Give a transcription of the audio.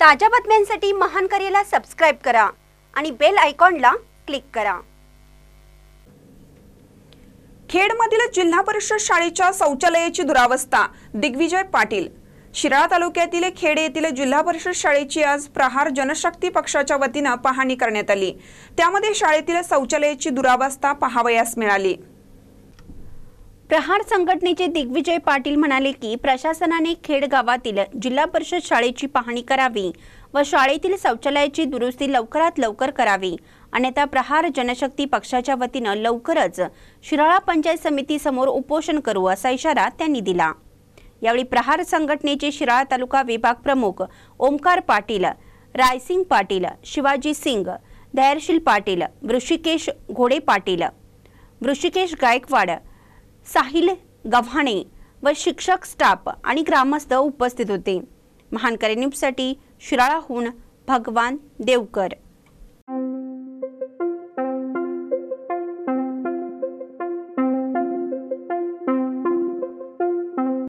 ताज्या बातम्यांसाठी महान करेला सबस्क्राईब करा आणि बेल आयकॉनला क्लिक करा खेडमधील जिल्हा परिषद शाळेच्या शौचालयाची दुरावस्था दिग्विजय पाटील शिराळा तालुक्यातील खेड येथील जिल्हा परिषद शाळेची आज प्रहार जनशक्ती पक्षाच्या वतीनं पाहणी करण्यात आली त्यामध्ये शाळेतील शौचालयाची दुरावस्था पाहावयास मिळाली प्रहार संघटनेचे दिग्विजय पाटील म्हणाले की प्रशासनाने खेड गावातील जिल्हा परिषद शाळेची पाहणी करावी व शाळेतील शौचालयाची दुरुस्ती लवकरात लवकर करावी अन्यथा प्रहार जनशक्ती पक्षाच्या वतीनं लवकरच शिराळा पंचायत समिती समोर उपोषण करू असा इशारा त्यांनी दिला यावेळी प्रहार संघटनेचे शिराळा तालुका विभाग प्रमुख ओमकार पाटील रायसिंग पाटील शिवाजी सिंग धैर्यशील पाटील वृषिकेश घोडे पाटील वृषिकेश गायकवाड साहिल गव्हाणे व शिक्षक स्टाफ आणि ग्रामस्थ उपस्थित होते महानकरे न्यूजसाठी शिराळाहून भगवान देवकर